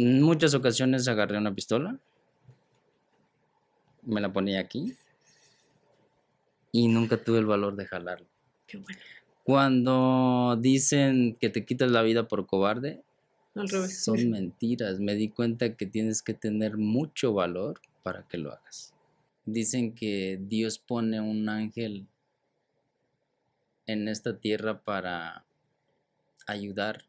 En muchas ocasiones agarré una pistola, me la ponía aquí y nunca tuve el valor de jalarla. Qué bueno. Cuando dicen que te quitas la vida por cobarde, Al son mentiras. Me di cuenta que tienes que tener mucho valor para que lo hagas. Dicen que Dios pone un ángel en esta tierra para ayudar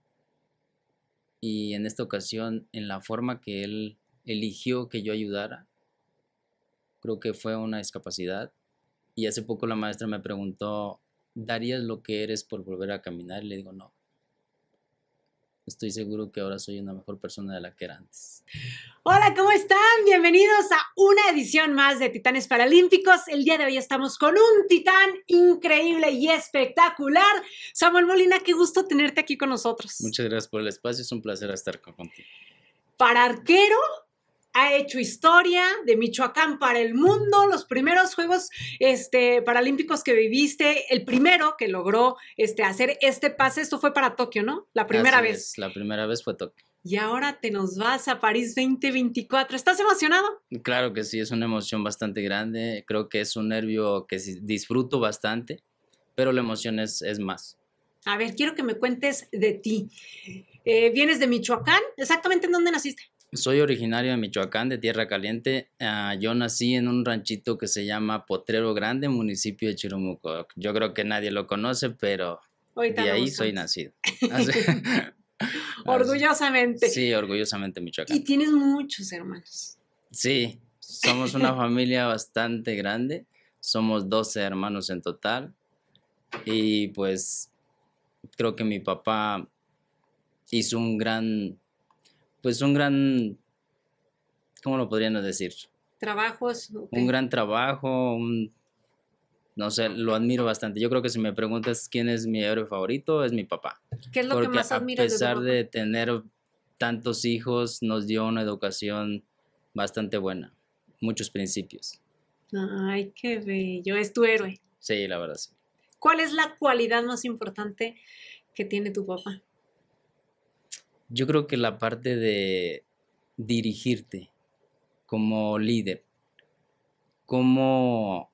y en esta ocasión en la forma que él eligió que yo ayudara, creo que fue una discapacidad. Y hace poco la maestra me preguntó, ¿darías lo que eres por volver a caminar? Y le digo, no. Estoy seguro que ahora soy una mejor persona de la que era antes. Hola, ¿cómo están? Bienvenidos a una edición más de Titanes Paralímpicos. El día de hoy estamos con un titán increíble y espectacular. Samuel Molina, qué gusto tenerte aquí con nosotros. Muchas gracias por el espacio, es un placer estar contigo. Para arquero, ha hecho historia de Michoacán para el mundo, los primeros Juegos este, Paralímpicos que viviste, el primero que logró este, hacer este pase, esto fue para Tokio, ¿no? La primera vez. la primera vez fue Tokio. Y ahora te nos vas a París 2024. ¿Estás emocionado? Claro que sí, es una emoción bastante grande. Creo que es un nervio que disfruto bastante, pero la emoción es, más. A ver, quiero que me cuentes de ti. Eh, ¿Vienes de Michoacán? ¿Exactamente en dónde naciste? Soy originario de Michoacán, de Tierra Caliente. Ah, yo nací en un ranchito que se llama Potrero Grande, municipio de Chirumuco. Yo creo que nadie lo conoce, pero de ahí soy nacido. orgullosamente. Sí, orgullosamente Michoacán. Y tienes muchos hermanos. Sí, somos una familia bastante grande. Somos 12 hermanos en total. Y pues creo que mi papá hizo un gran pues un gran, ¿cómo lo podríamos decir? Trabajos. Un gran trabajo, no sé, lo admiro bastante. Yo creo que si me preguntas quién es mi héroe favorito, es mi papá. ¿Qué es lo que más admiras? A pesar de, de tener tantos hijos, nos dio una educación bastante buena, muchos principios. Ay, qué bello, es tu héroe. Sí, la verdad, sí. ¿Cuál es la cualidad más importante que tiene tu papá? Yo creo que la parte de dirigirte como líder, como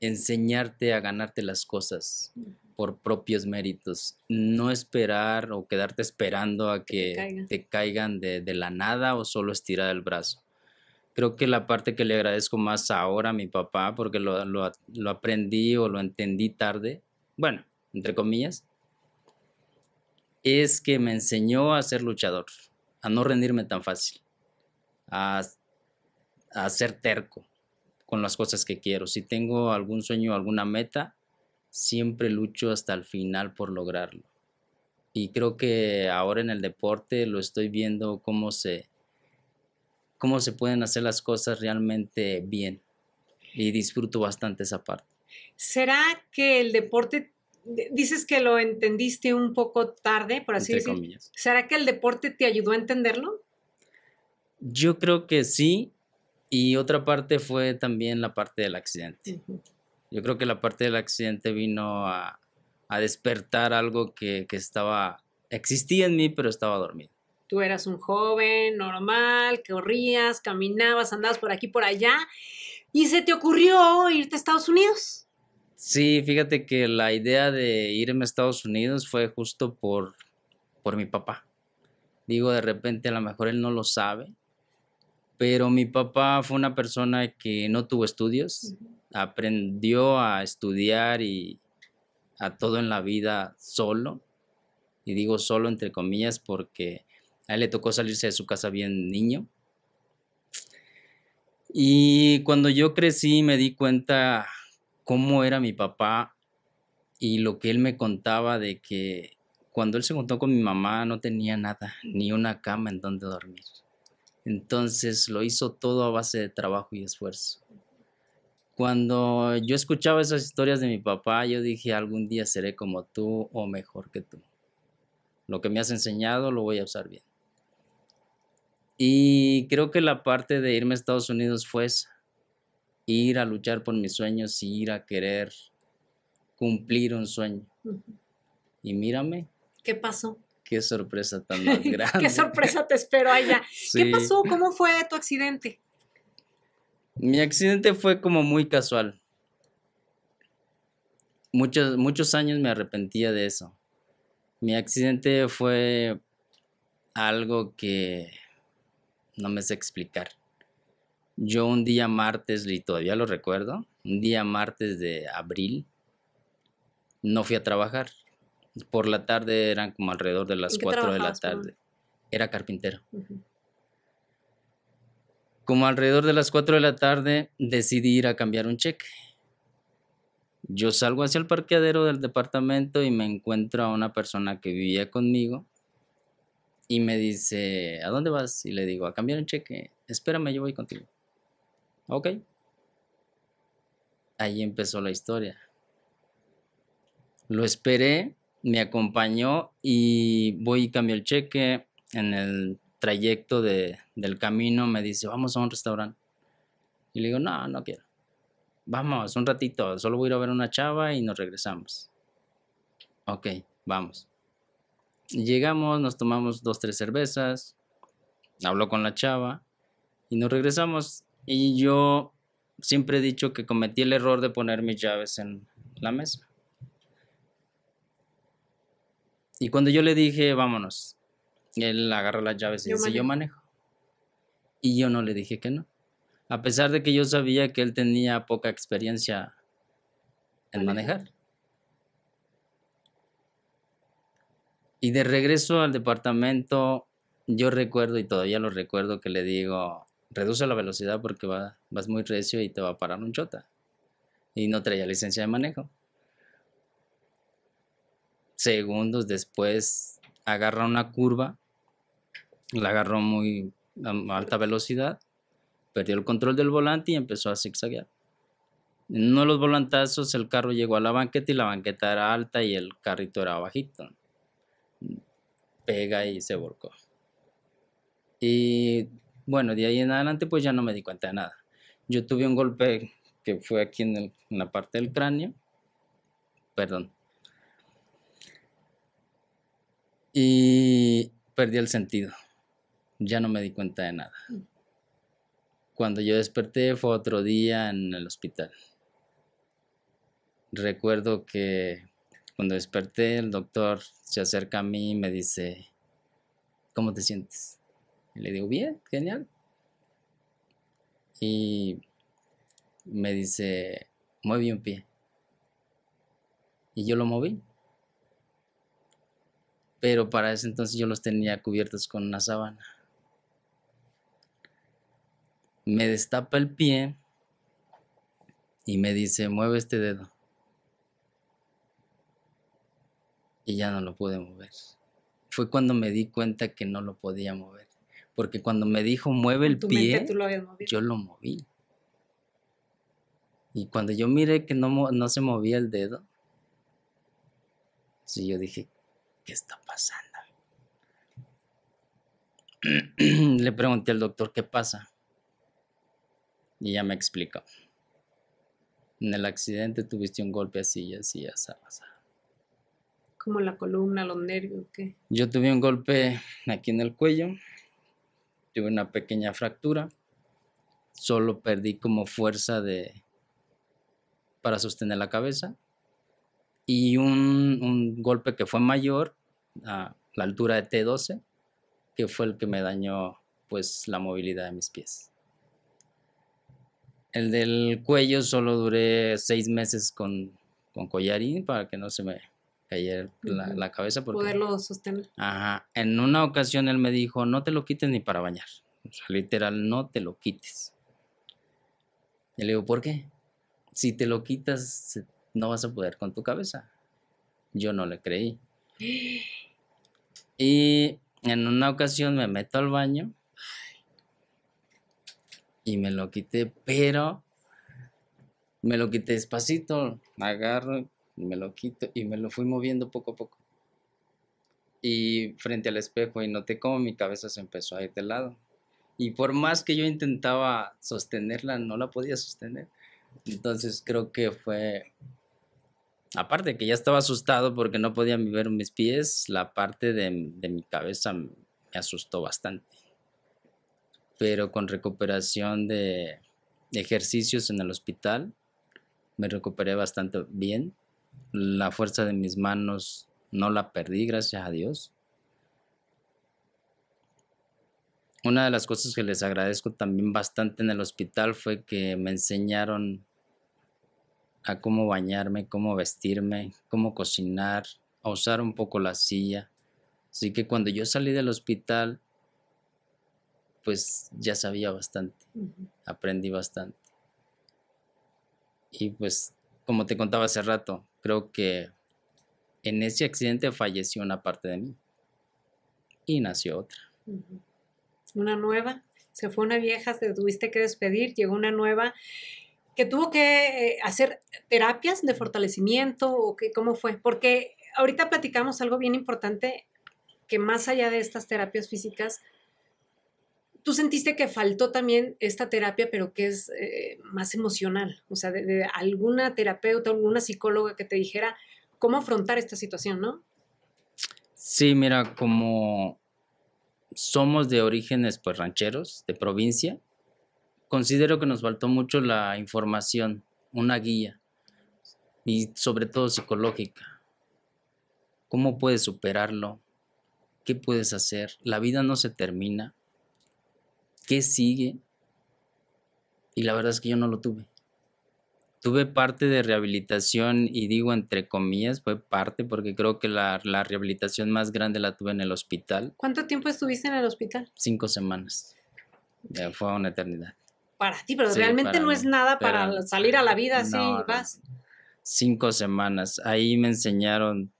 enseñarte a ganarte las cosas por propios méritos, no esperar o quedarte esperando a que, te, caigan de, la nada o solo estirar el brazo. Creo que la parte que le agradezco más ahora a mi papá, porque lo aprendí o lo entendí tarde, bueno, entre comillas, es que me enseñó a ser luchador, a no rendirme tan fácil, a, a ser terco con las cosas que quiero. Si tengo algún sueño, alguna meta, siempre lucho hasta el final por lograrlo. Y creo que ahora en el deporte lo estoy viendo cómo se, cómo se pueden hacer las cosas realmente bien. Y disfruto bastante esa parte. ¿Será que el deporte dices que lo entendiste un poco tarde, por así decirlo. ¿Será que el deporte te ayudó a entenderlo? Yo creo que sí. Y otra parte fue también la parte del accidente. Yo creo que la parte del accidente vino a, despertar algo que, estaba, existía en mí, pero estaba dormido. Tú eras un joven normal, corrías, caminabas, andabas por aquí, por allá, y se te ocurrió irte a Estados Unidos. Sí, fíjate que la idea de irme a Estados Unidos fue justo por, por mi papá. Digo, de repente a lo mejor él no lo sabe, pero mi papá fue una persona que no tuvo estudios, aprendió a estudiar y a todo en la vida solo. Y digo solo entre comillas porque a él le tocó salirse de su casa bien niño. Y cuando yo crecí me di cuenta cómo era mi papá y lo que él me contaba de que cuando él se juntó con mi mamá no tenía nada, ni una cama en donde dormir. Entonces lo hizo todo a base de trabajo y esfuerzo. Cuando yo escuchaba esas historias de mi papá, yo dije, algún día seré como tú o mejor que tú. Lo que me has enseñado lo voy a usar bien. Y creo que la parte de irme a Estados Unidos fue ir a luchar por mis sueños y ir a querer cumplir un sueño. Y mírame. ¿Qué pasó? Qué sorpresa tan grande. Qué sorpresa te espero allá. ¿Qué pasó? ¿Cómo fue tu accidente? Mi accidente fue como muy casual. Muchos, muchos años me arrepentía de eso. Mi accidente fue algo que no me sé explicar. Yo un día martes, y todavía lo recuerdo, un día martes de abril, no fui a trabajar. Por la tarde eran como alrededor de las 4 de la tarde. Era carpintero. Como alrededor de las 4 de la tarde decidí ir a cambiar un cheque. Yo salgo hacia el parqueadero del departamento y me encuentro a una persona que vivía conmigo y me dice, ¿a dónde vas? Y le digo, a cambiar un cheque. Espérame, yo voy contigo. Ok. Ahí empezó la historia. Lo esperé, me acompañó y voy y cambio el cheque. En el trayecto de, del camino me dice, vamos a un restaurante. Y le digo, no, no quiero. Vamos, un ratito, solo voy a ir a ver una chava y nos regresamos. Ok, vamos. Llegamos, nos tomamos dos, tres cervezas, habló con la chava y nos regresamos y yo siempre he dicho que cometí el error de poner mis llaves en la mesa. Y cuando yo le dije, vámonos, él agarró las llaves y yo dice, yo manejo. Y yo no le dije que no. A pesar de que yo sabía que él tenía poca experiencia en manejar. Y de regreso al departamento, yo recuerdo, y todavía lo recuerdo, que le digo, reduce la velocidad porque va, vas muy recio y te va a parar un chota. Y no traía licencia de manejo. Segundos después agarra una curva, la agarró muy a alta velocidad, perdió el control del volante y empezó a zigzaguear. En uno de los volantazos el carro llegó a la banqueta y la banqueta era alta y el carrito era bajito. Pega y se volcó. Y bueno, de ahí en adelante pues ya no me di cuenta de nada. Yo tuve un golpe que fue aquí en, la parte del cráneo, perdón, y perdí el sentido. Ya no me di cuenta de nada. Mm. Cuando yo desperté fue otro día en el hospital. Recuerdo que cuando desperté el doctor se acerca a mí y me dice, ¿cómo te sientes? le digo, bien, genial. Y me dice, mueve un pie. Y yo lo moví. Pero para ese entonces yo los tenía cubiertos con una sábana. Me destapa el pie y me dice, mueve este dedo. Y ya no lo pude mover. Fue cuando me di cuenta que no lo podía mover. Porque cuando me dijo, mueve el pie, yo lo moví. Y cuando yo miré que no, se movía el dedo, sí, yo dije, ¿qué está pasando? Le pregunté al doctor, ¿qué pasa? Y ya me explicó. En el accidente tuviste un golpe así, así, así, así. ¿Como la columna, los nervios, qué? Yo tuve un golpe aquí en el cuello tuve una pequeña fractura, solo perdí como fuerza de, para sostener la cabeza y un, golpe que fue mayor a la altura de T12, que fue el que me dañó pues la movilidad de mis pies. El del cuello solo duré seis meses con collarín para que no se me cayera la, la cabeza. Porque, Poderlo sostener. Ajá. En una ocasión él me dijo, no te lo quites ni para bañar. O sea, literal, no te lo quites. Y le digo, ¿por qué? Si te lo quitas, no vas a poder con tu cabeza. Yo no le creí. Y en una ocasión me meto al baño y me lo quité, pero me lo quité despacito. Agarro, me lo quito y me lo fui moviendo poco a poco. Y frente al espejo y noté cómo mi cabeza se empezó a ir de lado. Y por más que yo intentaba sostenerla, no la podía sostener. Entonces creo que fue, aparte que ya estaba asustado porque no podía ver mis pies, la parte de, mi cabeza me asustó bastante. Pero con recuperación de ejercicios en el hospital, me recuperé bastante bien la fuerza de mis manos no la perdí, gracias a Dios. Una de las cosas que les agradezco también bastante en el hospital fue que me enseñaron a cómo bañarme, cómo vestirme, cómo cocinar, a usar un poco la silla. Así que cuando yo salí del hospital, pues ya sabía bastante, aprendí bastante. Y pues, como te contaba hace rato, creo que en ese accidente falleció una parte de mí y nació otra. Una nueva, se fue una vieja, te tuviste que despedir, llegó una nueva que tuvo que eh, hacer terapias de fortalecimiento o que, cómo fue, porque ahorita platicamos algo bien importante que más allá de estas terapias físicas, tú sentiste que faltó también esta terapia, pero que es eh, más emocional, o sea, de, de, alguna terapeuta, alguna psicóloga que te dijera cómo afrontar esta situación, ¿no? Sí, mira, como somos de orígenes pues rancheros, de provincia, considero que nos faltó mucho la información, una guía, y sobre todo psicológica. ¿Cómo puedes superarlo? ¿Qué puedes hacer? La vida no se termina ¿qué sigue? Y la verdad es que yo no lo tuve. Tuve parte de rehabilitación y digo entre comillas, fue parte porque creo que la, rehabilitación más grande la tuve en el hospital. ¿Cuánto tiempo estuviste en el hospital? Cinco semanas. fue una eternidad. Para ti, pero realmente no es nada para salir a la vida así vas. Cinco semanas. Ahí me enseñaron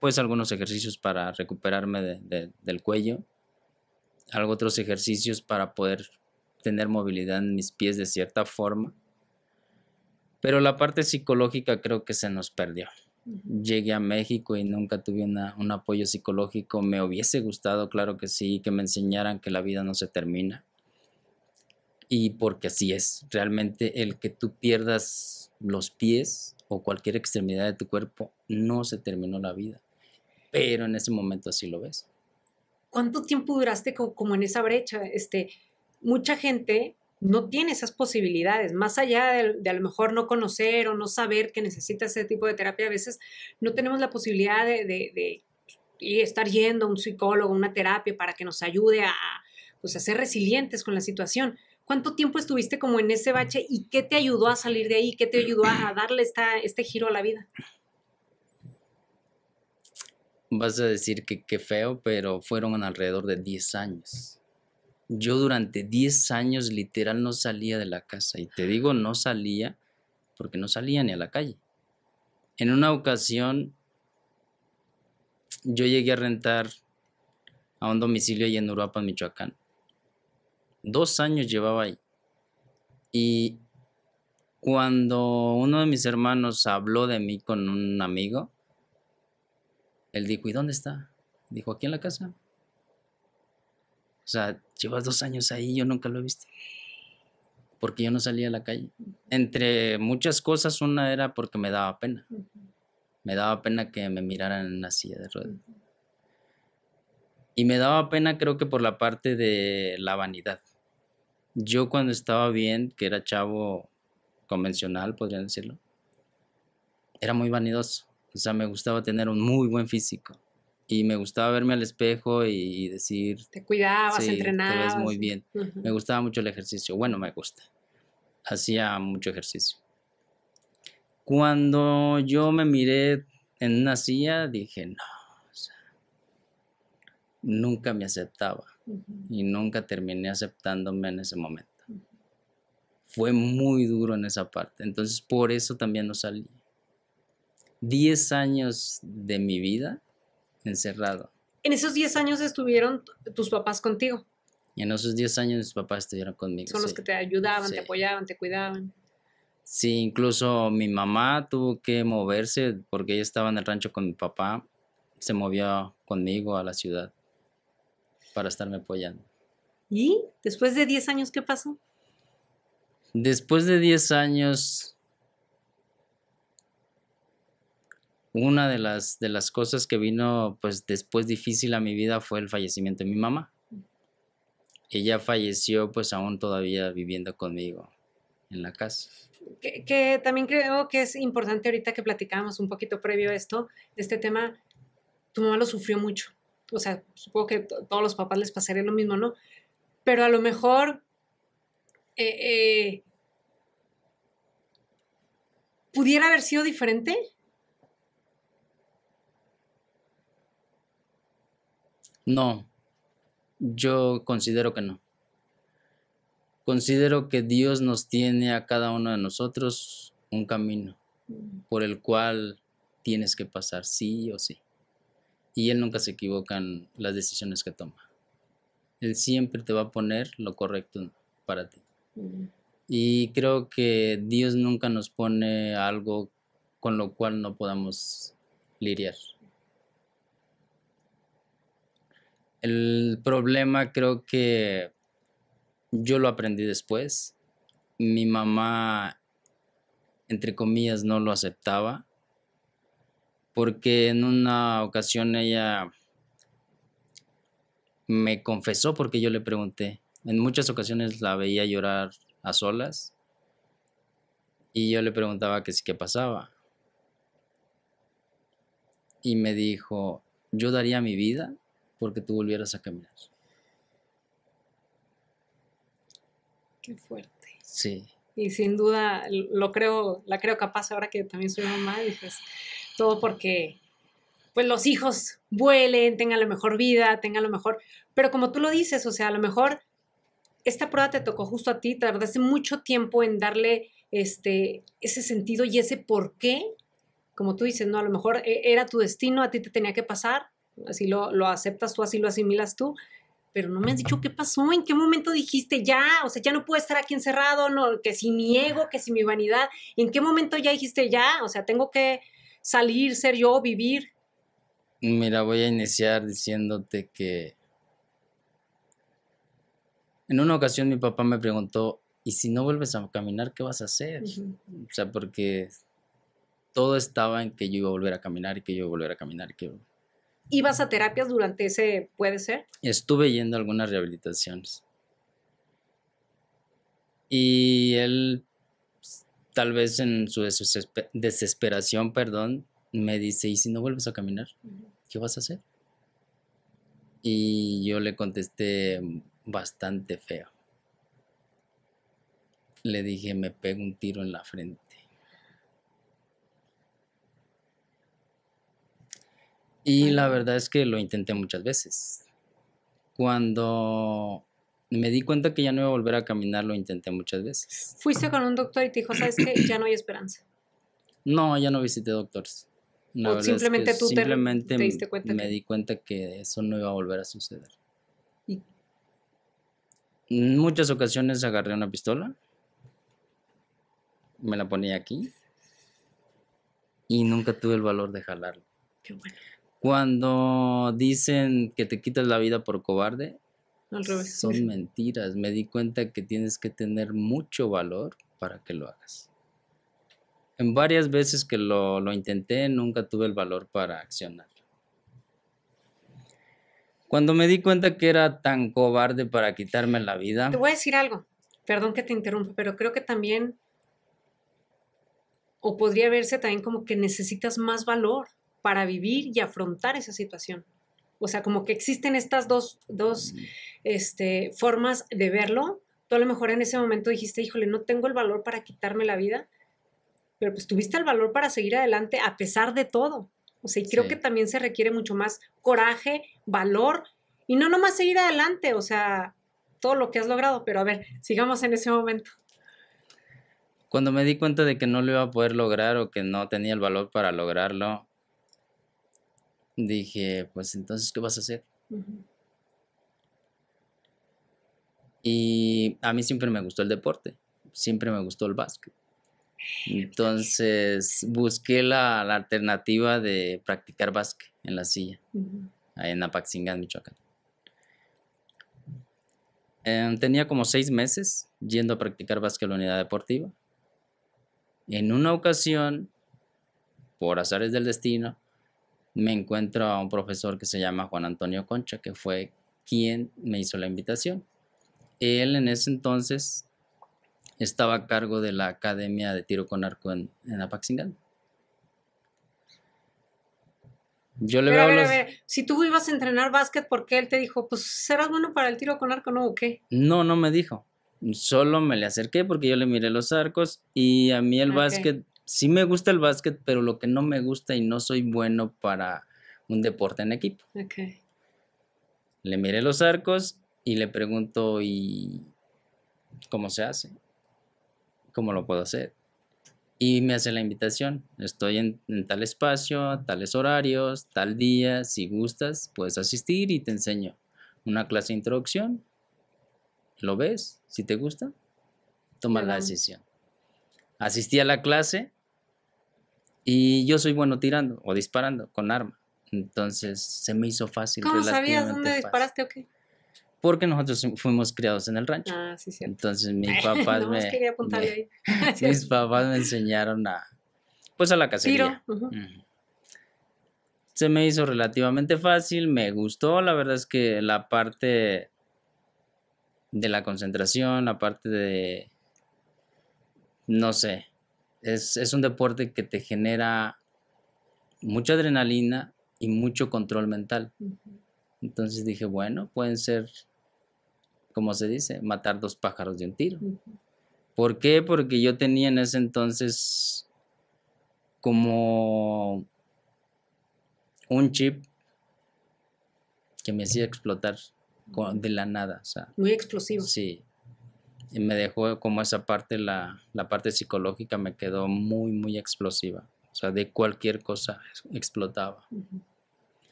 pues algunos ejercicios para recuperarme del cuello hago otros ejercicios para poder tener movilidad en mis pies de cierta forma. Pero la parte psicológica creo que se nos perdió. Llegué a México y nunca tuve un apoyo psicológico. Me hubiese gustado, claro que sí, que me enseñaran que la vida no se termina. Y porque así es, realmente el que tú pierdas los pies o cualquier extremidad de tu cuerpo, no se terminó la vida. Pero en ese momento así lo ves. ¿cuánto tiempo duraste como, en esa brecha? Este, mucha gente no tiene esas posibilidades, más allá de, a lo mejor no conocer o no saber que necesita ese tipo de terapia, a veces no tenemos la posibilidad de, estar yendo a un psicólogo, a una terapia para que nos ayude a, pues, a ser resilientes con la situación. ¿Cuánto tiempo estuviste como en ese bache y qué te ayudó a salir de ahí? ¿Qué te ayudó a, darle esta, este giro a la vida? vas a decir que qué feo, pero fueron alrededor de 10 años. Yo durante 10 años literal no salía de la casa. Y te digo, no salía porque no salía ni a la calle. En una ocasión, yo llegué a rentar a un domicilio ahí en Uruapa, Michoacán. Dos años llevaba ahí. Y cuando uno de mis hermanos habló de mí con un amigo, él dijo, ¿y dónde está? Dijo, aquí en la casa. O sea, llevas dos años ahí, yo nunca lo he visto. Porque yo no salía a la calle. Entre muchas cosas, una era porque me daba pena. Me daba pena que me miraran en la silla de ruedas. Y me daba pena creo que por la parte de la vanidad. Yo cuando estaba bien, que era chavo convencional, podrían decirlo, era muy vanidoso. O sea, me gustaba tener un muy buen físico. Y me gustaba verme al espejo y decir... Te cuidabas, entrenabas. Te ves muy bien. Me gustaba mucho el ejercicio. Bueno, me gusta. Hacía mucho ejercicio. Cuando yo me miré en una silla, dije, no, nunca me aceptaba. Y nunca terminé aceptándome en ese momento. Fue muy duro en esa parte. Entonces, por eso también no salí 10 años de mi vida encerrado. ¿En esos 10 años estuvieron tus papás contigo? Y en esos 10 años mis papás estuvieron conmigo. Son los que te ayudaban, te apoyaban, te cuidaban. Sí, incluso mi mamá tuvo que moverse porque ella estaba en el rancho con mi papá. Se movió conmigo a la ciudad para estarme apoyando. ¿Y después de 10 años qué pasó? Después de 10 años una de las, de las cosas que vino pues después difícil a mi vida fue el fallecimiento de mi mamá. Ella falleció pues aún todavía viviendo conmigo en la casa. Que, también creo que es importante ahorita que platicamos un poquito previo a esto, de este tema, tu mamá lo sufrió mucho. O sea, supongo que todos los papás les pasaría lo mismo, ¿no? Pero a lo mejor eh, eh, pudiera haber sido diferente No, yo considero que no. Considero que Dios nos tiene a cada uno de nosotros un camino por el cual tienes que pasar sí o sí. Y Él nunca se equivoca en las decisiones que toma. Él siempre te va a poner lo correcto para ti. Y creo que Dios nunca nos pone algo con lo cual no podamos lidiar. El problema creo que yo lo aprendí después. Mi mamá, entre comillas, no lo aceptaba porque en una ocasión ella me confesó porque yo le pregunté. En muchas ocasiones la veía llorar a solas y yo le preguntaba qué sí qué pasaba. Y me dijo, yo daría mi vida porque tú volvieras a caminar. Qué fuerte. Sí. Y sin duda lo creo, la creo capaz ahora que también soy mamá, pues todo porque pues los hijos vuelen, tengan la mejor vida, tengan lo mejor, pero como tú lo dices, o sea, a lo mejor esta prueba te tocó justo a ti, tardaste mucho tiempo en darle este, ese sentido y ese por qué, como tú dices, no, a lo mejor eh, era tu destino, a ti te tenía que pasar, así lo, aceptas tú, así lo asimilas tú, pero no me has dicho qué pasó, en qué momento dijiste ya, o sea, ya no puedo estar aquí encerrado, no, que si mi ego, que si mi vanidad, en qué momento ya dijiste ya, o sea, tengo que salir, ser yo, vivir. Mira, voy a iniciar diciéndote que en una ocasión mi papá me preguntó, ¿y si no vuelves a caminar, qué vas a hacer? O sea, porque todo estaba en que yo iba a volver a caminar y que yo iba a volver a caminar y que ¿Ibas a terapias durante ese, puede ser? Estuve yendo a algunas rehabilitaciones. Y él, pues, tal vez en su desesperación, perdón, me dice, ¿y si no vuelves a caminar? ¿Qué vas a hacer? Y yo le contesté bastante feo. Le dije, me pego un tiro en la frente. Y la verdad es que lo intenté muchas veces. Cuando me di cuenta que ya no iba a volver a caminar, lo intenté muchas veces. Fuiste con un doctor y te dijo, ¿sabes qué? Ya no hay esperanza. No, ya no visité doctores. No, simplemente tú te, diste cuenta. Me di cuenta que eso no iba a volver a suceder. ¿Y? En muchas ocasiones agarré una pistola, me la ponía aquí y nunca tuve el valor de jalarla. Qué bueno. Cuando dicen que te quitas la vida por cobarde, son mentiras. Me di cuenta que tienes que tener mucho valor para que lo hagas. En varias veces que lo, lo intenté, nunca tuve el valor para accionar. Cuando me di cuenta que era tan cobarde para quitarme la vida. Te voy a decir algo, perdón que te interrumpa, pero creo que también, o podría verse también como que necesitas más valor para vivir y afrontar esa situación. O sea, como que existen estas dos, este, formas de verlo. Tú a lo mejor en ese momento dijiste, híjole, no tengo el valor para quitarme la vida, pero pues tuviste el valor para seguir adelante a pesar de todo. O sea, y creo que también se requiere mucho más coraje, valor, y no nomás seguir adelante, o sea, todo lo que has logrado, pero a ver, sigamos en ese momento. Cuando me di cuenta de que no lo iba a poder lograr o que no tenía el valor para lograrlo, dije, pues entonces, ¿qué vas a hacer? Y a mí siempre me gustó el deporte, siempre me gustó el básquet. Entonces busqué la, alternativa de practicar básquet en la silla, ahí en Apaxingán, Michoacán. Em, tenía como seis meses yendo a practicar básquet en la unidad deportiva. En una ocasión, por azares del destino, me encuentro a un profesor que se llama Juan Antonio Concha, que fue quien me hizo la invitación. Él en ese entonces estaba a cargo de la Academia de Tiro con Arco en, en Apaxingán. Yo le veo a los... Si tú ibas a entrenar básquet, ¿por qué él te dijo, pues serás bueno para el tiro con arco, no o qué? No, no me dijo. Solo me le acerqué porque yo le miré los arcos y a mí el ah, básquet sí me gusta el básquet, pero lo que no me gusta y no soy bueno para un deporte en equipo. Le miré los arcos y le pregunto, ¿y cómo se hace? ¿Cómo lo puedo hacer? Y me hace la invitación, estoy en, tal espacio, tales horarios, tal día, si gustas, puedes asistir y te enseño una clase de introducción, lo ves, si te gusta, toma la decisión. Asistí a la clase y yo soy bueno tirando o disparando con arma. Entonces se me hizo fácil. ¿Cómo sabías dónde disparaste o qué? Porque nosotros fuimos criados en el rancho. Ah, sí, sí. Entonces mis papás me, mis papás me enseñaron a, pues a la cacería. Se me hizo relativamente fácil, me gustó. La verdad es que la parte de la concentración, la parte de, no sé, es, un deporte que te genera mucha adrenalina y mucho control mental. Entonces dije, bueno, pueden ser, como se dice, matar dos pájaros de un tiro. ¿Por qué? Porque yo tenía en ese entonces como un chip que me hacía explotar de la nada. Muy explosivo. Sí, y me dejó como esa parte, la, parte psicológica me quedó muy, muy explosiva. O sea, de cualquier cosa explotaba.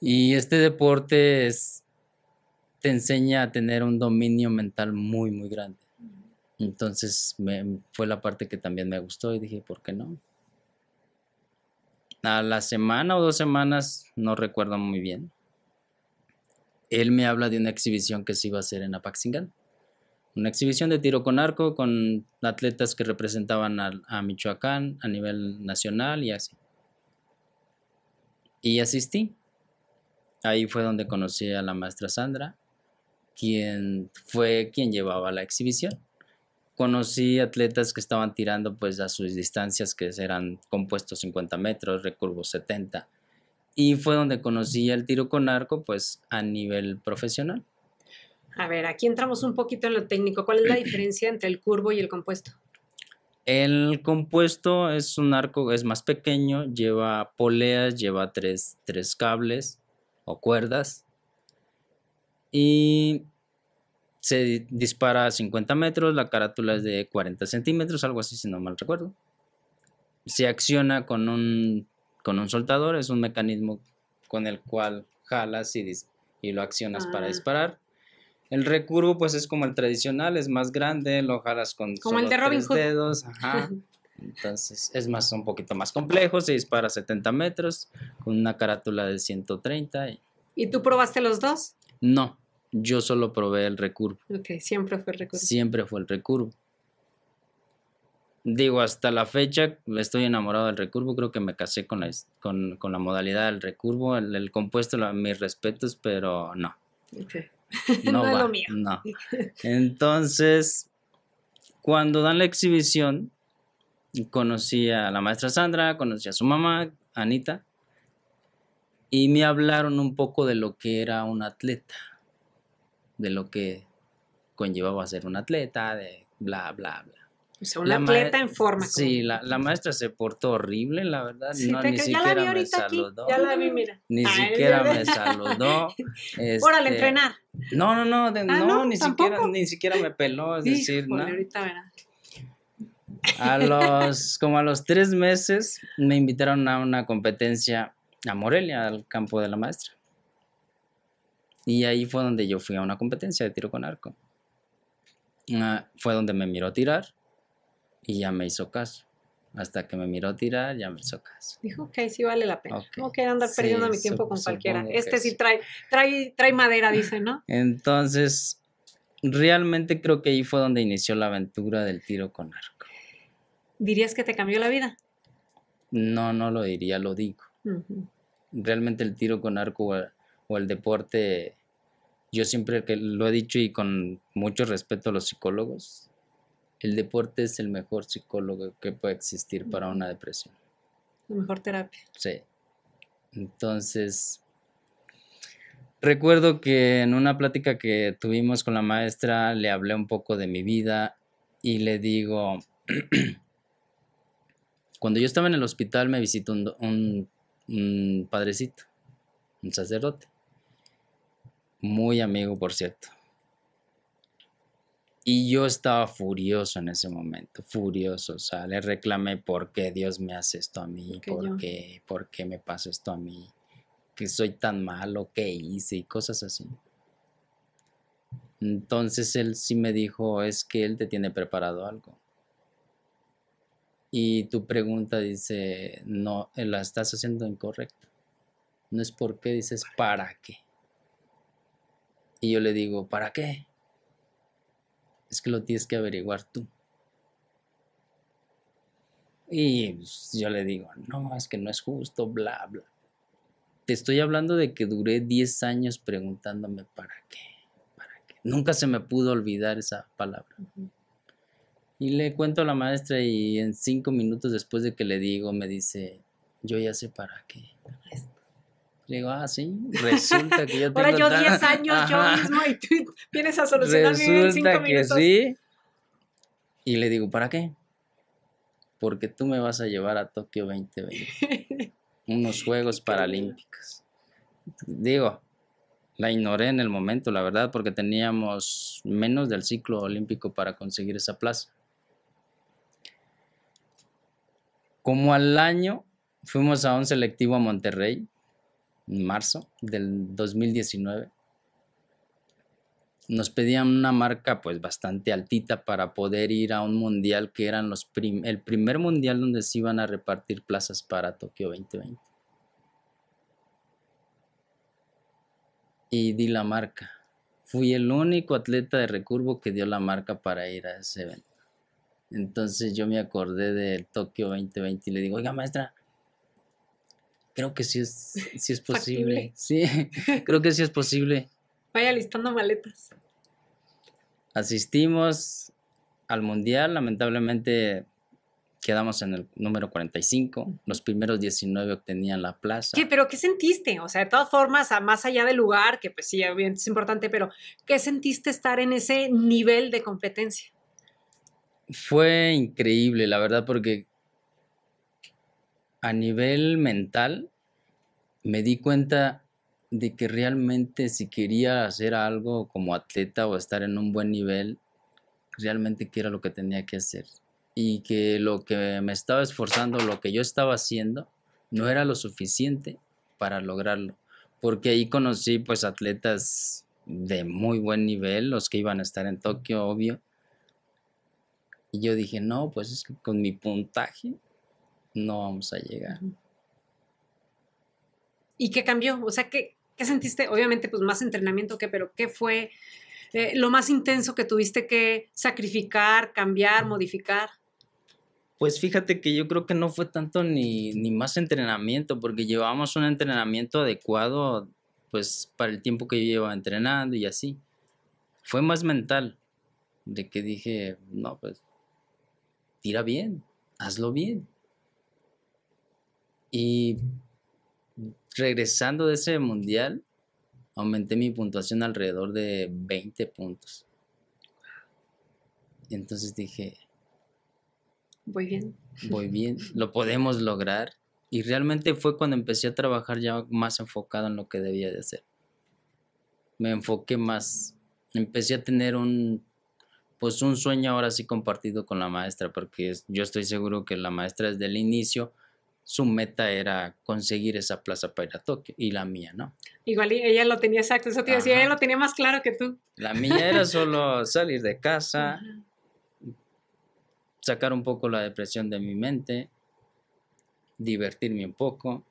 Y este deporte te enseña a tener un dominio mental muy, muy grande. Entonces fue la parte que también me gustó y dije, ¿por qué no? A la semana o dos semanas, no recuerdo muy bien, él me habla de una exhibición que se iba a hacer en Apaxingán una exhibición de tiro con arco con atletas que representaban a, Michoacán a nivel nacional y así. Y asistí. Ahí fue donde conocí a la maestra Sandra, quien fue quien llevaba la exhibición. Conocí atletas que estaban tirando pues a sus distancias que eran compuestos 50 metros, recurvos 70. Y fue donde conocí el tiro con arco pues a nivel profesional. A ver, aquí entramos un poquito en lo técnico. ¿Cuál es la diferencia entre el curvo y el compuesto? El compuesto es un arco, es más pequeño, lleva poleas, lleva tres, cables o cuerdas y se dispara a 50 metros, la carátula es de 40 centímetros, algo así si no mal recuerdo. Se acciona con un, con un soltador, es un mecanismo con el cual jalas y, y lo accionas para ah. disparar. El recurvo, pues es como el tradicional, es más grande, lo jalas con como el de dedos. Entonces es más, un poquito más complejo, se dispara a 70 metros con una carátula de 130. ¿Y, tú probaste los dos? No, yo solo probé el recurvo. Ok, siempre fue el recurvo. Siempre fue el recurvo. Digo, hasta la fecha estoy enamorado del recurvo, creo que me casé con la, con, la modalidad del recurvo, el, compuesto, la, mis respetos, pero no. Ok. No, no Entonces, cuando dan la exhibición, conocí a la maestra Sandra, conocí a su mamá, Anita, y me hablaron un poco de lo que era un atleta, de lo que conllevaba ser un atleta, de bla, bla, bla la atleta en forma. Sí, la, maestra se portó horrible, la verdad. ni siquiera me saludó. Ya la vi, mira. Ni siquiera me saludó. Órale, este, entrenar. No, no, no, ah, ni siquiera, me peló, es decir, no. A los, como a los tres meses, me invitaron a una competencia a Morelia, al campo de la maestra. Y ahí fue donde yo fui a una competencia de tiro con arco. Ah, fue donde me miró tirar y ya me hizo caso. Hasta que me miró tirar, ya me hizo caso. Dijo, ok, sí vale la pena. No quiero andar perdiendo mi tiempo con cualquiera. Este sí trae, trae, trae madera, dice, ¿no? Entonces, realmente creo que ahí fue donde inició la aventura del tiro con arco. ¿Dirías que te cambió la vida? No, no lo diría, lo digo. Realmente el tiro con arco o el, deporte, yo siempre que lo he dicho y con mucho respeto a los psicólogos, el deporte es el mejor psicólogo que puede existir para una depresión. La mejor terapia. Sí. Entonces, recuerdo que en una plática que tuvimos con la maestra le hablé un poco de mi vida y le digo, cuando yo estaba en el hospital me visitó un, un padrecito, un sacerdote, muy amigo por cierto y yo estaba furioso en ese momento, furioso, o sea, le reclamé por qué Dios me hace esto a mí, por qué, por qué me pasa esto a mí, que soy tan malo, qué hice y cosas así. Entonces él sí me dijo, es que él te tiene preparado algo. Y tu pregunta dice, no, eh, la estás haciendo incorrecta. No es por qué, dices, ¿para qué? Y yo le digo, ¿para qué? es que lo tienes que averiguar tú. Y pues, yo le digo, no, es que no es justo, bla, bla. Te estoy hablando de que duré 10 años preguntándome para qué, para qué. Nunca se me pudo olvidar esa palabra. Y le cuento a la maestra y en cinco minutos después de que le digo, me dice, yo ya sé para qué. Le digo, ah, sí, resulta que yo tengo. Ahora yo 10 años yo mismo y tú vienes a solucionar mi en 5 minutos. Que sí. Y le digo, ¿para qué? Porque tú me vas a llevar a Tokio 2020. unos Juegos Paralímpicos. Digo, la ignoré en el momento, la verdad, porque teníamos menos del ciclo olímpico para conseguir esa plaza. Como al año fuimos a un selectivo a Monterrey en marzo del 2019, nos pedían una marca pues bastante altita para poder ir a un mundial que eran los el primer mundial donde se iban a repartir plazas para Tokio 2020. Y di la marca. Fui el único atleta de recurvo que dio la marca para ir a ese evento. Entonces yo me acordé del Tokio 2020 y le digo, oiga maestra, Creo que sí es, es posible. sí, creo que sí es posible. Vaya listando maletas. Asistimos al Mundial, lamentablemente quedamos en el número 45, los primeros 19 obtenían la plaza. ¿Qué, pero qué sentiste? O sea, de todas formas, más allá del lugar, que pues sí, obviamente es importante, pero ¿qué sentiste estar en ese nivel de competencia? Fue increíble, la verdad, porque a nivel mental me di cuenta de que realmente si quería hacer algo como atleta o estar en un buen nivel, realmente que era lo que tenía que hacer. Y que lo que me estaba esforzando, lo que yo estaba haciendo, no era lo suficiente para lograrlo. Porque ahí conocí pues atletas de muy buen nivel, los que iban a estar en Tokio, obvio. Y yo dije, no, pues es que con mi puntaje no vamos a llegar. ¿Y qué cambió? O sea, ¿qué, sentiste? Obviamente, pues más entrenamiento que, pero ¿qué fue eh, lo más intenso que tuviste que sacrificar, cambiar, modificar? Pues fíjate que yo creo que no fue tanto ni, más entrenamiento, porque llevábamos un entrenamiento adecuado pues para el tiempo que yo llevaba entrenando y así. Fue más mental, de que dije, no, pues tira bien, hazlo bien. Y regresando de ese mundial, aumenté mi puntuación alrededor de 20 puntos. entonces dije, voy bien. Voy bien, lo podemos lograr. Y realmente fue cuando empecé a trabajar ya más enfocado en lo que debía de hacer. Me enfoqué más, empecé a tener un pues un sueño ahora sí compartido con la maestra, porque yo estoy seguro que la maestra desde el inicio su meta era conseguir esa plaza para ir a Tokio y la mía no. Igual ella lo tenía exacto, eso te decía, ella lo tenía más claro que tú. La mía era solo salir de casa, sacar un poco la depresión de mi mente, divertirme un poco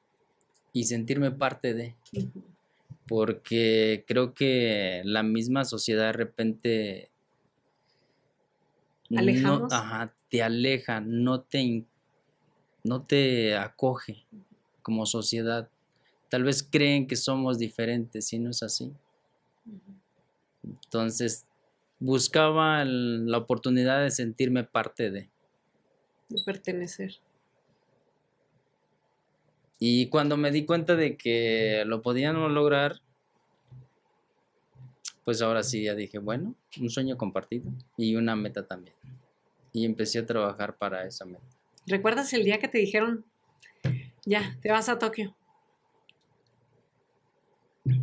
y sentirme parte de. Porque creo que la misma sociedad de repente... Alejamos. ajá, te aleja, no te no te acoge como sociedad. Tal vez creen que somos diferentes y no es así. Entonces, buscaba la oportunidad de sentirme parte de. De pertenecer. Y cuando me di cuenta de que lo podíamos lograr, pues ahora sí ya dije, bueno, un sueño compartido y una meta también. Y empecé a trabajar para esa meta. ¿Recuerdas el día que te dijeron, ya, te vas a Tokio?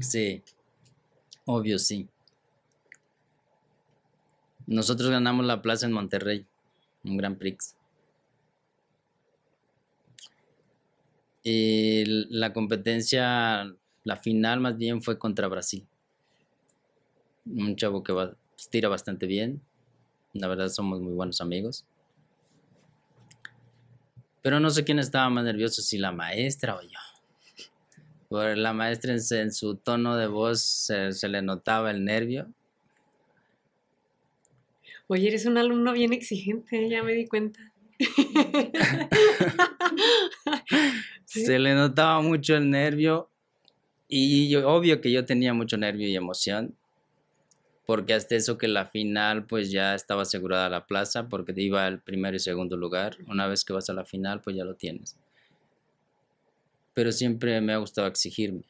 Sí, obvio, sí. Nosotros ganamos la plaza en Monterrey, un Gran Prix. Y la competencia, la final más bien fue contra Brasil. Un chavo que va, pues, tira bastante bien. La verdad somos muy buenos amigos. Pero no sé quién estaba más nervioso, si la maestra o yo. Por la maestra en, su tono de voz se, le notaba el nervio. Oye, eres un alumno bien exigente, ya me di cuenta. Se le notaba mucho el nervio y obvio que yo tenía mucho nervio y emoción porque hasta eso que la final pues ya estaba asegurada la plaza porque te iba al primero y segundo lugar. Una vez que vas a la final pues ya lo tienes. Pero siempre me ha gustado exigirme.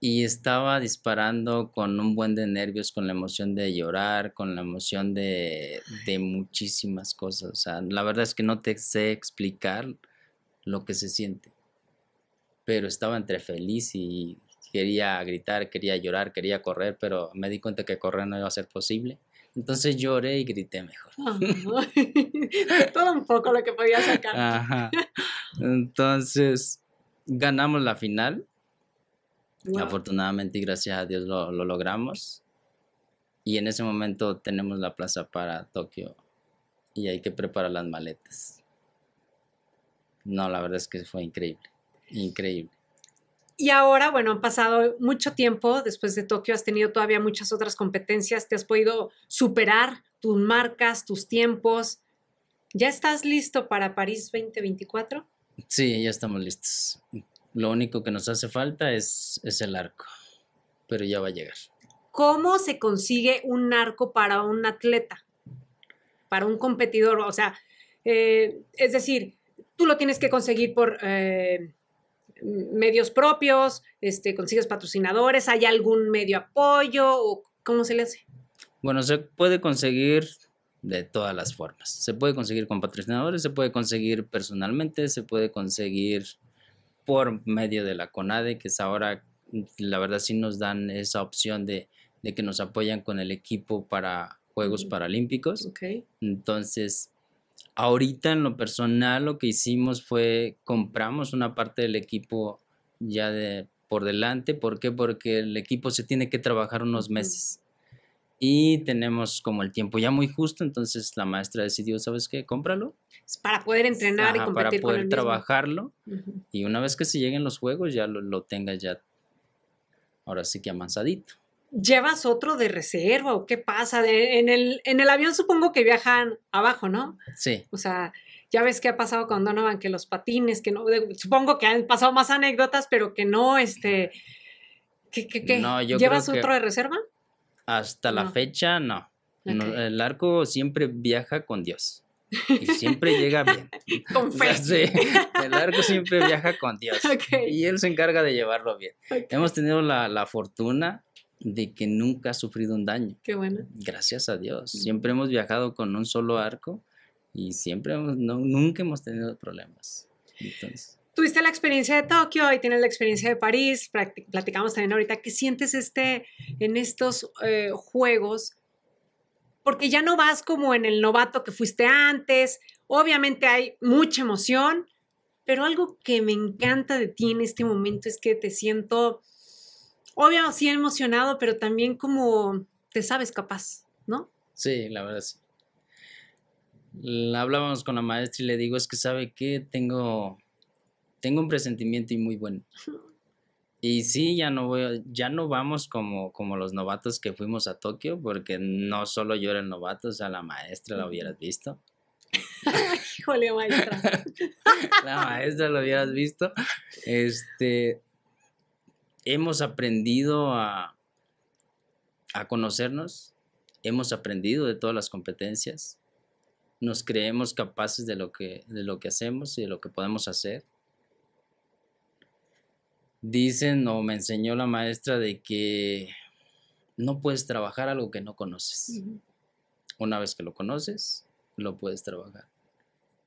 Y estaba disparando con un buen de nervios, con la emoción de llorar, con la emoción de, de muchísimas cosas. O sea, la verdad es que no te sé explicar lo que se siente. Pero estaba entre feliz y Quería gritar, quería llorar, quería correr, pero me di cuenta que correr no iba a ser posible. Entonces lloré y grité mejor. Ah, Todo un poco lo que podía sacar. Entonces ganamos la final. Afortunadamente y gracias a Dios lo, logramos. Y en ese momento tenemos la plaza para Tokio y hay que preparar las maletas. No, la verdad es que fue increíble, increíble. Y ahora, bueno, han pasado mucho tiempo después de Tokio, has tenido todavía muchas otras competencias, te has podido superar tus marcas, tus tiempos. ¿Ya estás listo para París 2024? Sí, ya estamos listos. Lo único que nos hace falta es, es el arco, pero ya va a llegar. ¿Cómo se consigue un arco para un atleta, para un competidor? O sea, eh, es decir, tú lo tienes que conseguir por... Eh, medios propios, este, consigues patrocinadores, hay algún medio apoyo o cómo se le hace? Bueno, se puede conseguir de todas las formas. Se puede conseguir con patrocinadores, se puede conseguir personalmente, se puede conseguir por medio de la CONADE, que es ahora, la verdad sí nos dan esa opción de, que nos apoyan con el equipo para Juegos Paralímpicos. Okay. Entonces, Ahorita en lo personal lo que hicimos fue compramos una parte del equipo ya de por delante. ¿Por qué? Porque el equipo se tiene que trabajar unos meses. Y tenemos como el tiempo ya muy justo, entonces la maestra decidió, ¿sabes qué? Cómpralo. Para poder entrenar y competir Para poder trabajarlo. Y una vez que se lleguen los juegos, ya lo, tenga ya, ahora sí que avanzadito llevas otro de reserva o qué pasa. en, el, en el avión supongo que viajan abajo, ¿no? Sí. O sea, ya ves qué ha pasado con Donovan, que los patines, que no, supongo que han pasado más anécdotas, pero que no, este, ¿Llevas otro de reserva? Hasta la fecha, no. El arco siempre viaja con Dios. Y siempre llega bien. Con fe. el arco siempre viaja con Dios. Y él se encarga de llevarlo bien. Hemos tenido la, la fortuna de que nunca ha sufrido un daño. Qué bueno. Gracias a Dios. Siempre hemos viajado con un solo arco y siempre nunca hemos tenido problemas. Tuviste la experiencia de Tokio y tienes la experiencia de París. Platicamos también ahorita qué sientes este, en estos eh, juegos, porque ya no vas como en el novato que fuiste antes. Obviamente hay mucha emoción, pero algo que me encanta de ti en este momento es que te siento obvio, sí emocionado, pero también como te sabes capaz, ¿no? Sí, la verdad sí. hablábamos con la maestra y le digo, es que sabe que tengo, tengo un presentimiento y muy bueno. Y sí, ya no voy, ya no vamos como, como los novatos que fuimos a Tokio, porque no solo yo era el novato, o la maestra la hubieras visto. Híjole, maestra. la maestra la hubieras visto. Este, hemos aprendido a, conocernos, hemos aprendido de todas las competencias, nos creemos capaces de lo que, lo que hacemos y de lo que podemos hacer. Dicen o me enseñó la maestra de que no puedes trabajar algo que no conoces. Una vez que lo conoces, lo puedes trabajar.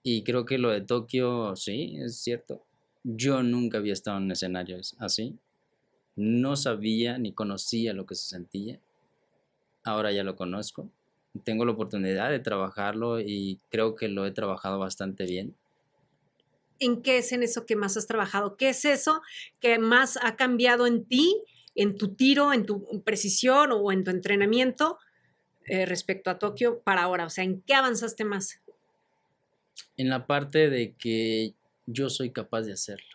Y creo que lo de Tokio, sí, es cierto. Yo nunca había estado en escenarios así. No sabía ni conocía lo que se sentía. Ahora ya lo conozco. Tengo la oportunidad de trabajarlo y creo que lo he trabajado bastante bien. ¿En qué es en eso que más has trabajado? ¿Qué es eso que más ha cambiado en ti, en tu tiro, en tu precisión o en tu entrenamiento eh, respecto a Tokio para ahora? O sea, ¿en qué avanzaste más? En la parte de que yo soy capaz de hacerlo.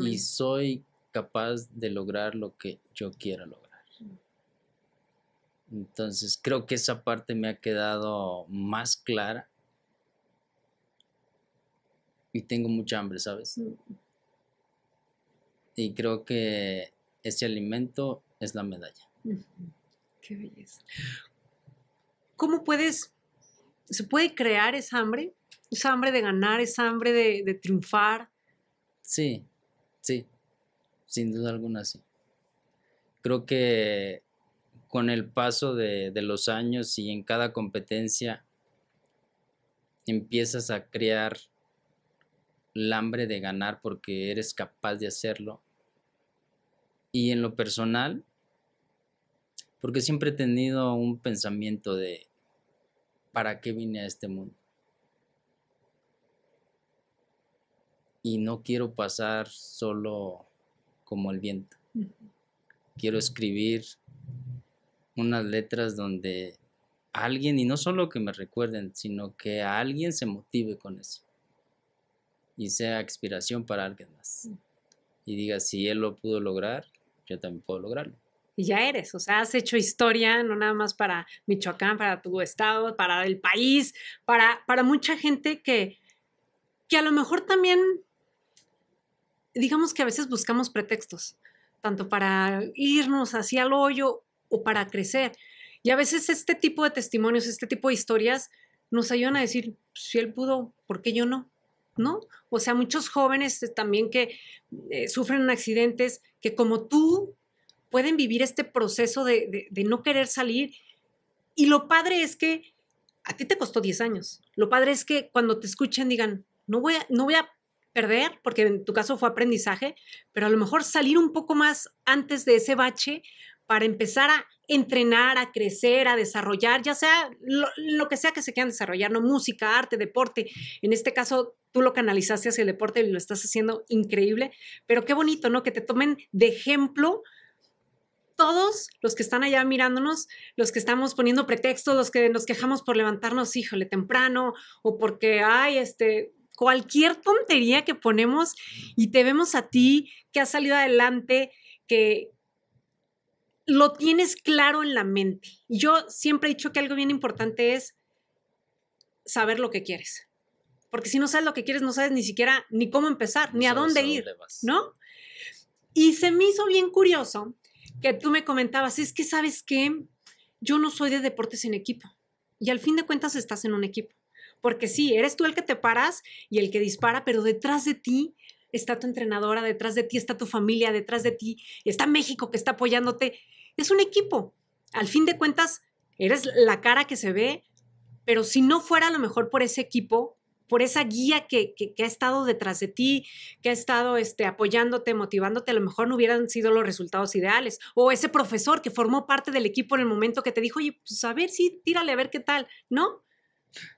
Y soy capaz de lograr lo que yo quiera lograr. Entonces creo que esa parte me ha quedado más clara. Y tengo mucha hambre, ¿sabes? Y creo que ese alimento es la medalla. Qué belleza. ¿Cómo puedes, se puede crear esa hambre? Esa hambre de ganar, esa hambre de triunfar. Sí, sin duda alguna sí. Creo que con el paso de, los años y en cada competencia empiezas a crear el hambre de ganar porque eres capaz de hacerlo. Y en lo personal, porque siempre he tenido un pensamiento de, ¿para qué vine a este mundo? Y no quiero pasar solo como el viento. Quiero escribir unas letras donde alguien, y no solo que me recuerden, sino que a alguien se motive con eso y sea inspiración para alguien más. Y diga, si él lo pudo lograr, yo también puedo lograrlo. Y ya eres, o sea, has hecho historia, no nada más para Michoacán, para tu estado, para el país, para, para mucha gente que, que a lo mejor también digamos que a veces buscamos pretextos, tanto para irnos hacia el hoyo o para crecer. Y a veces este tipo de testimonios, este tipo de historias nos ayudan a decir, si él pudo, ¿por qué yo no? ¿No? O sea, muchos jóvenes también que eh, sufren accidentes, que como tú pueden vivir este proceso de, de, no querer salir. Y lo padre es que a ti te costó 10 años. Lo padre es que cuando te escuchen digan, no voy no voy a perder, porque en tu caso fue aprendizaje, pero a lo mejor salir un poco más antes de ese bache para empezar a entrenar, a crecer, a desarrollar, ya sea lo, que sea que se quieran desarrollar, ¿no? Música, arte, deporte. En este caso, tú lo canalizaste hacia el deporte y lo estás haciendo increíble, pero qué bonito, ¿no? Que te tomen de ejemplo todos los que están allá mirándonos, los que estamos poniendo pretextos, los que nos quejamos por levantarnos, híjole, temprano, o porque, hay este, cualquier tontería que ponemos y te vemos a ti que has salido adelante, que lo tienes claro en la mente. Yo siempre he dicho que algo bien importante es saber lo que quieres. Porque si no sabes lo que quieres, no sabes ni siquiera ni cómo empezar, ni a dónde ir, ¿no? Y se me hizo bien curioso que tú me comentabas, es que sabes que yo no soy de deportes en equipo. Y al fin de cuentas estás en un equipo. Porque sí, eres tú el que te paras y el que dispara, pero detrás de ti está tu entrenadora, detrás de ti está tu familia, detrás de ti está México que está apoyándote. Es un equipo. Al fin de cuentas, eres la cara que se ve, pero si no fuera a lo mejor por ese equipo, por esa guía que, ha estado detrás de ti, que ha estado este, apoyándote, motivándote, a lo mejor no hubieran sido los resultados ideales. O ese profesor que formó parte del equipo en el momento que te dijo, oye, pues a ver, sí, tírale, a ver qué tal, ¿no?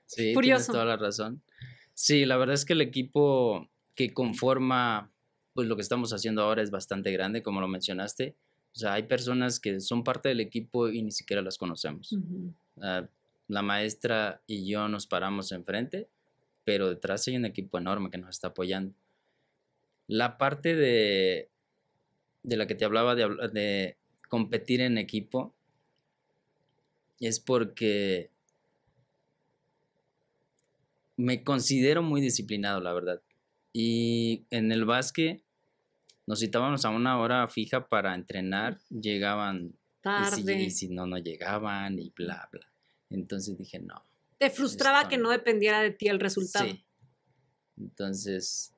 Sí, tienes toda la razón. Sí, la verdad es que el equipo que conforma pues lo que estamos haciendo ahora es bastante grande, como lo mencionaste. O sea, hay personas que son parte del equipo y ni siquiera las conocemos. la maestra y yo nos paramos enfrente, pero detrás hay un equipo enorme que nos está apoyando. La parte de, de la que te hablaba de, de competir en equipo es porque me considero muy disciplinado, la verdad. Y en el básquet nos citábamos a una hora fija para entrenar, llegaban eh, tarde. Y si, no, no llegaban y bla, bla. Entonces dije, no. Te frustraba que no dependiera de ti el resultado. Sí. Entonces,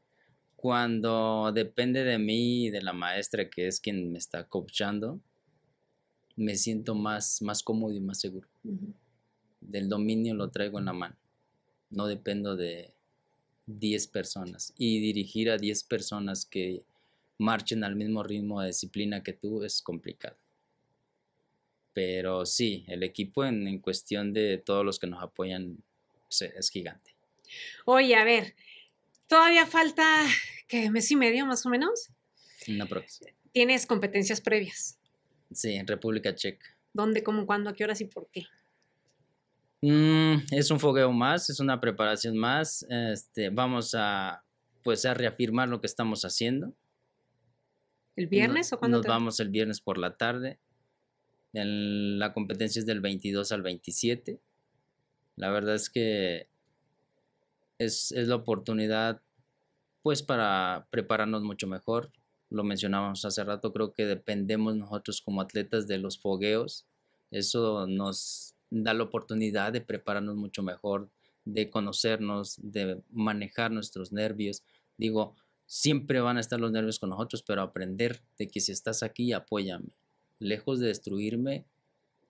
cuando depende de mí y de la maestra, que es quien me está coachando, me siento más, más cómodo y más seguro. Del dominio lo traigo en la mano no dependo de 10 personas. Y dirigir a 10 personas que marchen al mismo ritmo de disciplina que tú es complicado. Pero sí, el equipo en, cuestión de todos los que nos apoyan es, es gigante. Oye, a ver, todavía falta que mes y medio más o menos. Una próxima. Tienes competencias previas. Sí, en República Checa. ¿Dónde, cómo, cuándo, a qué horas y por qué? Mm, es un fogueo más, es una preparación más. Este, vamos a, pues, a reafirmar lo que estamos haciendo. ¿El viernes o cuando Nos vamos el viernes por la tarde. la competencia es del 22 al 27. La verdad es que es, es la oportunidad, pues, para prepararnos mucho mejor. Lo mencionábamos hace rato, creo que dependemos nosotros como atletas de los fogueos. Eso nos da la oportunidad de prepararnos mucho mejor, de conocernos, de manejar nuestros nervios. Digo, siempre van a estar los nervios con nosotros, pero aprender de que si estás aquí, apóyame. Lejos de destruirme,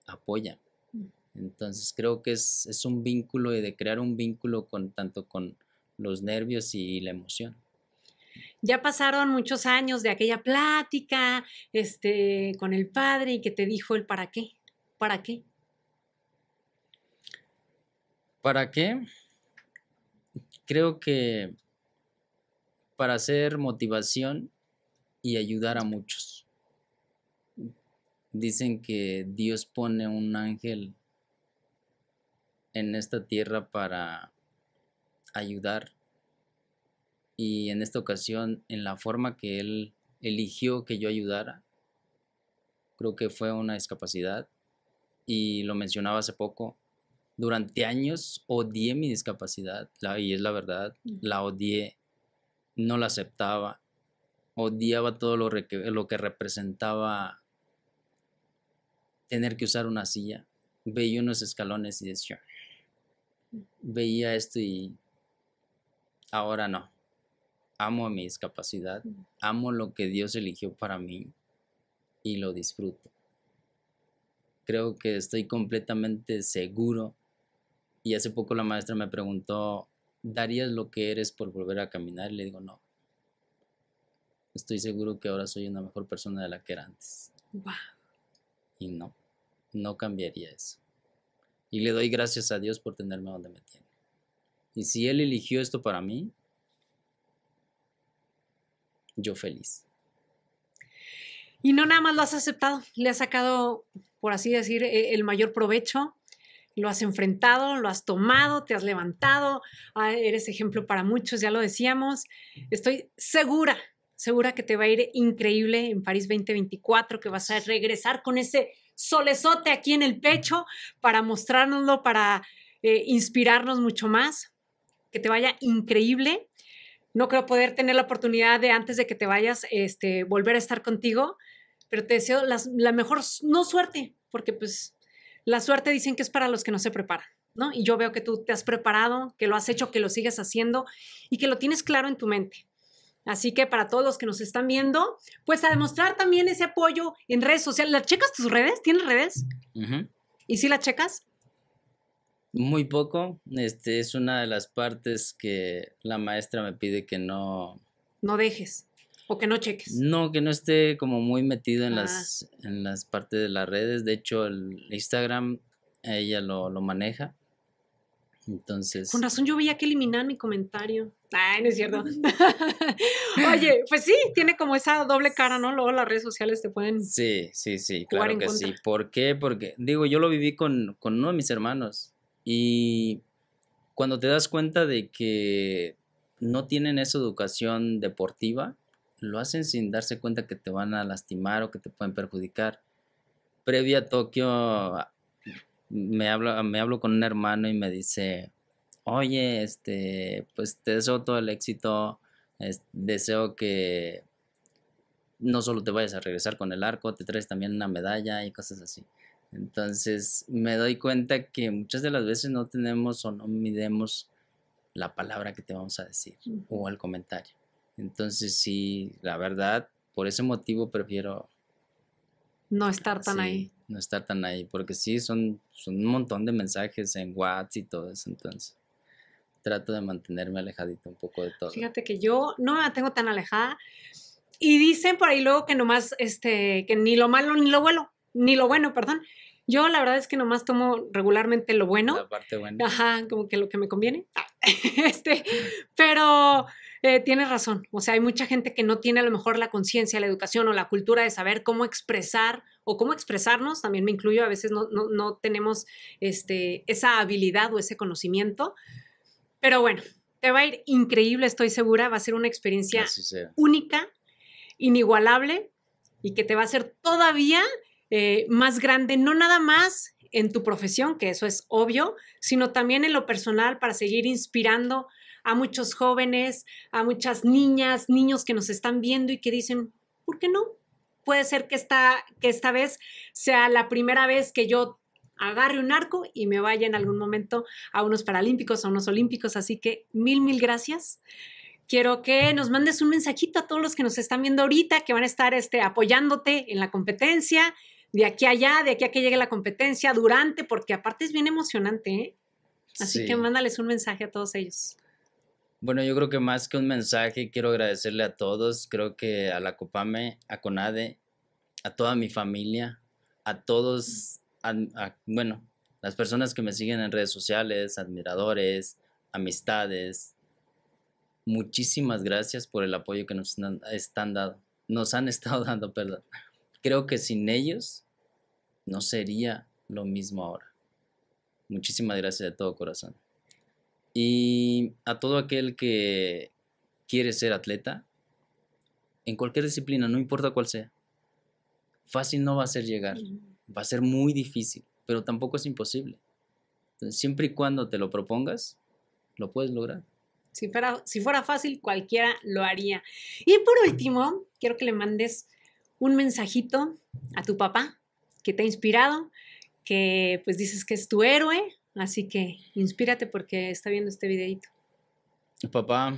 apóyame. Mm. Entonces creo que es, es un vínculo y de crear un vínculo con tanto con los nervios y la emoción ya pasaron muchos años de aquella plática este, con el padre y que te dijo el para qué, para qué, ¿Para qué? Creo que para hacer motivación y ayudar a muchos. Dicen que Dios pone un ángel en esta tierra para ayudar y en esta ocasión en la forma que él eligió que yo ayudara creo que fue una discapacidad y lo mencionaba hace poco durante años odié mi discapacidad, la, y es la verdad, la odié, no la aceptaba, odiaba todo lo, lo que representaba tener que usar una silla. Veía unos escalones y decía, veía esto y ahora no. Amo a mi discapacidad, amo lo que Dios eligió para mí y lo disfruto. Creo que estoy completamente seguro y hace poco la maestra me preguntó, ¿darías lo que eres por volver a caminar? Y le digo, no. Estoy seguro que ahora soy una mejor persona de la que era antes. Y no, no cambiaría eso. Y le doy gracias a Dios por tenerme donde me tiene. Y si Él eligió esto para mí, yo feliz. Y no nada más lo has aceptado, le has sacado, por así decir, e, el mayor provecho, lo has enfrentado, lo has tomado, te has levantado, ah, eres ejemplo para muchos, ya lo decíamos. Estoy segura, segura que te va a ir increíble en París 2024, que vas a regresar con ese solezote aquí en el pecho para mostrárnoslo, para eh, inspirarnos mucho más. Que te vaya increíble. No creo poder tener la oportunidad de antes de que te vayas, este, volver a estar contigo, pero te deseo la mejor, no suerte, porque pues la suerte dicen que es para los que no se preparan, ¿no? Y yo veo que tú te has preparado, que lo has hecho, que lo sigues haciendo y que lo tienes claro en tu mente. Así que para todos los que nos están viendo, pues a demostrar también ese apoyo en redes sociales. ¿La checas tus redes? ¿Tienes redes? ¿Y si la checas? Muy poco. Este es una de las partes que la maestra me pide que no. No dejes. O que no cheques. No, que no esté como muy metido en, ah. las, en las partes de las redes. De hecho, el Instagram ella lo, maneja. Entonces. Con razón yo veía que eliminar mi comentario. Ay, no es cierto. Oye, pues sí, tiene como esa doble cara, ¿no? Luego las redes sociales te pueden. Sí, sí, sí, claro que sí. ¿Por qué? Porque, digo, yo lo viví con, con uno de mis hermanos. Y cuando te das cuenta de que no tienen esa educación deportiva, lo hacen sin darse cuenta que te van a lastimar o que te pueden perjudicar. Previa a Tokio, ah, me hablo, me hablo con un hermano y me dice, oye, este, pues te deseo todo el éxito, deseo que no solo te vayas a regresar con el arco, te traes también una medalla y cosas así. Entonces me doy cuenta que muchas de las veces no tenemos o no midemos la palabra que te vamos a decir o el comentario. Entonces sí, la verdad, por ese motivo prefiero... No estar tan ahí. No estar tan ahí, porque sí, son, un montón de mensajes en WhatsApp y todo eso, entonces trato de mantenerme alejadito un poco de todo. Fíjate que yo no me tengo tan alejada y dicen por ahí luego que nomás, este, que ni lo malo ni lo bueno, ni lo bueno, perdón. Yo la verdad es que nomás tomo regularmente lo bueno. La parte buena. Ajá, como que lo que me conviene. este, pero eh, tienes razón. O sea, hay mucha gente que no tiene a lo mejor la conciencia, la educación o la cultura de saber cómo expresar o cómo expresarnos. También me incluyo, a veces no, tenemos este, esa habilidad o ese conocimiento. Pero bueno, te va a ir increíble, estoy segura. Va a ser una experiencia única, inigualable y que te va a hacer todavía eh, más grande, no nada más en tu profesión, que eso es obvio, sino también en lo personal para seguir inspirando a muchos jóvenes, a muchas niñas, niños que nos están viendo y que dicen, ¿por qué no? Puede ser que esta, que esta vez sea la primera vez que yo agarre un arco y me vaya en algún momento a unos paralímpicos, a unos olímpicos. Así que mil, mil gracias. Quiero que nos mandes un mensajito a todos los que nos están viendo ahorita, que van a estar este, apoyándote en la competencia, de aquí a allá, de aquí a que llegue la competencia, durante, porque aparte es bien emocionante. ¿eh? Así que mándales un mensaje a todos ellos. Bueno, yo creo que más que un mensaje, quiero agradecerle a todos, creo que a la Copame, a Conade, a toda mi familia, a todos, bueno, las personas que me siguen en redes sociales, admiradores, amistades. Muchísimas gracias por el apoyo que nos han, están dado, nos han estado dando, perdón. Creo que sin ellos no sería lo mismo ahora. Muchísimas gracias de todo corazón. Y a todo aquel que quiere ser atleta, en cualquier disciplina, no importa cuál sea, fácil no va a ser llegar, va a ser muy difícil, pero tampoco es imposible. siempre y cuando te lo propongas, lo puedes lograr. Si fuera, si fuera fácil, cualquiera lo haría. Y por último, quiero que le mandes un mensajito a tu papá que te ha inspirado, que pues dices que es tu héroe, Así que inspírate porque está viendo este videito. Papá,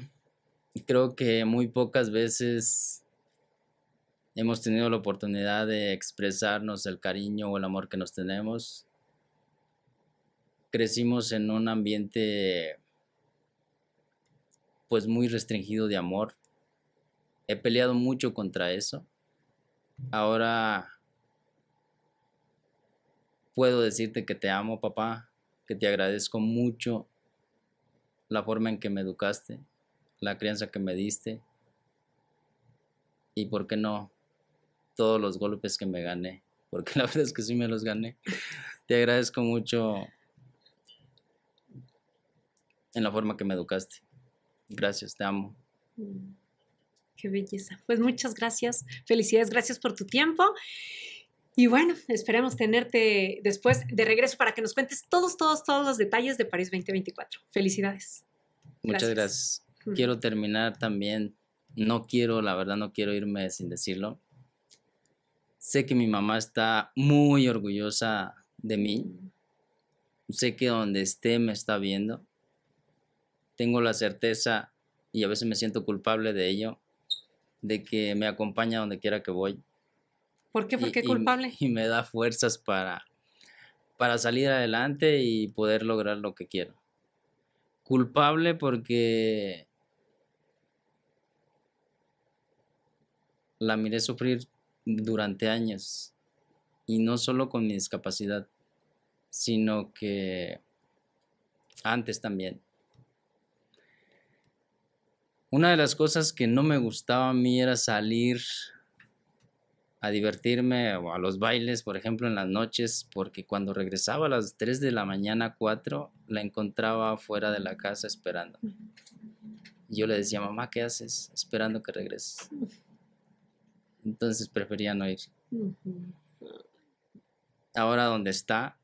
creo que muy pocas veces hemos tenido la oportunidad de expresarnos el cariño o el amor que nos tenemos. Crecimos en un ambiente pues muy restringido de amor. He peleado mucho contra eso. Ahora puedo decirte que te amo, papá que te agradezco mucho la forma en que me educaste, la crianza que me diste y, ¿por qué no?, todos los golpes que me gané, porque la verdad es que sí me los gané. Te agradezco mucho en la forma que me educaste. Gracias, te amo. Mm, qué belleza. Pues muchas gracias. Felicidades, gracias por tu tiempo. Y bueno, esperemos tenerte después de regreso para que nos cuentes todos, todos, todos los detalles de París 2024. Felicidades. Muchas gracias. gracias. Quiero terminar también, no quiero, la verdad, no quiero irme sin decirlo. Sé que mi mamá está muy orgullosa de mí. Sé que donde esté me está viendo. Tengo la certeza, y a veces me siento culpable de ello, de que me acompaña donde quiera que voy ¿Por qué? ¿Por qué culpable? Y, me da fuerzas para, para salir adelante y poder lograr lo que quiero. Culpable porque la miré sufrir durante años y no solo con mi discapacidad, sino que antes también. Una de las cosas que no me gustaba a mí era salir a divertirme o a los bailes, por ejemplo, en las noches, porque cuando regresaba a las 3 de la mañana, 4, la encontraba fuera de la casa esperando. Yo le decía, mamá, ¿qué haces? Esperando que regreses. Entonces prefería no ir. Ahora donde está,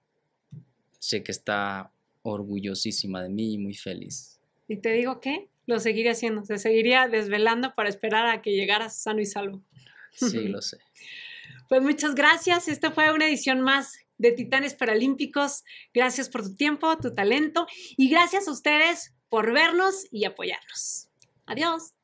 sé que está orgullosísima de mí y muy feliz. Y te digo qué lo seguiría haciendo, se seguiría desvelando para esperar a que llegara sano y salvo. Sí, lo sé. Pues muchas gracias. Esta fue una edición más de Titanes Paralímpicos. Gracias por tu tiempo, tu talento y gracias a ustedes por vernos y apoyarnos. Adiós.